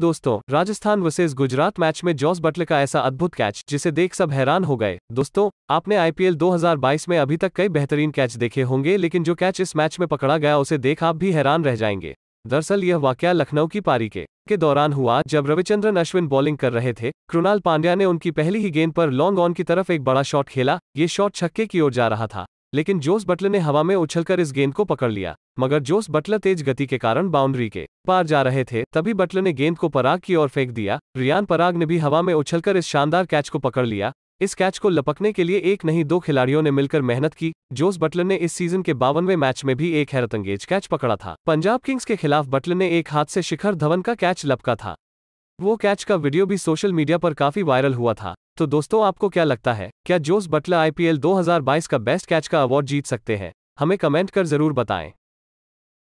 दोस्तों Rajasthan versus Gujarat match में Jos Buttler का ऐसा अद्भुत कैच जिसे देख सब हैरान हो गए दोस्तों आपने आईपीएल 2022 में अभी तक कई बेहतरीन कैच देखे होंगे लेकिन जो कैच इस मैच में पकड़ा गया उसे देख आप भी हैरान रह जाएंगे दरअसल यह वाक्य लखनऊ की पारी के के दौरान हुआ जब रविचंद्रन अश्विन बॉलिंग कर रहे थे कृणाल पांड्या ने उनकी पहली ही गेंद पर लॉन्ग ऑन की तरफ एक बड़ा शॉट खेला ये शॉट छक्के की ओर जा रहा था लेकिन जोस बटलर ने हवा में उछलकर इस गेंद को पकड़ लिया मगर जोस बटलर तेज गति के कारण बाउंड्री के पार जा रहे थे तभी बटलर ने गेंद को पराग की ओर फेंक दिया रियान पराग ने भी हवा में उछलकर इस शानदार कैच को पकड़ लिया इस कैच को लपकने के लिए एक नहीं दो खिलाड़ियों ने मिलकर मेहनत की जोस बटलर ने इस सीजन के बावनवे मैच में भी एक हैरतंगेज कैच पकड़ा था पंजाब किंग्स के खिलाफ बटलर ने एक हाथ से शिखर धवन का कैच लपका था वो कैच का वीडियो भी सोशल मीडिया पर काफी वायरल हुआ था तो दोस्तों आपको क्या लगता है क्या जोस बटला आईपीएल 2022 का बेस्ट कैच का अवार्ड जीत सकते हैं हमें कमेंट कर जरूर बताएं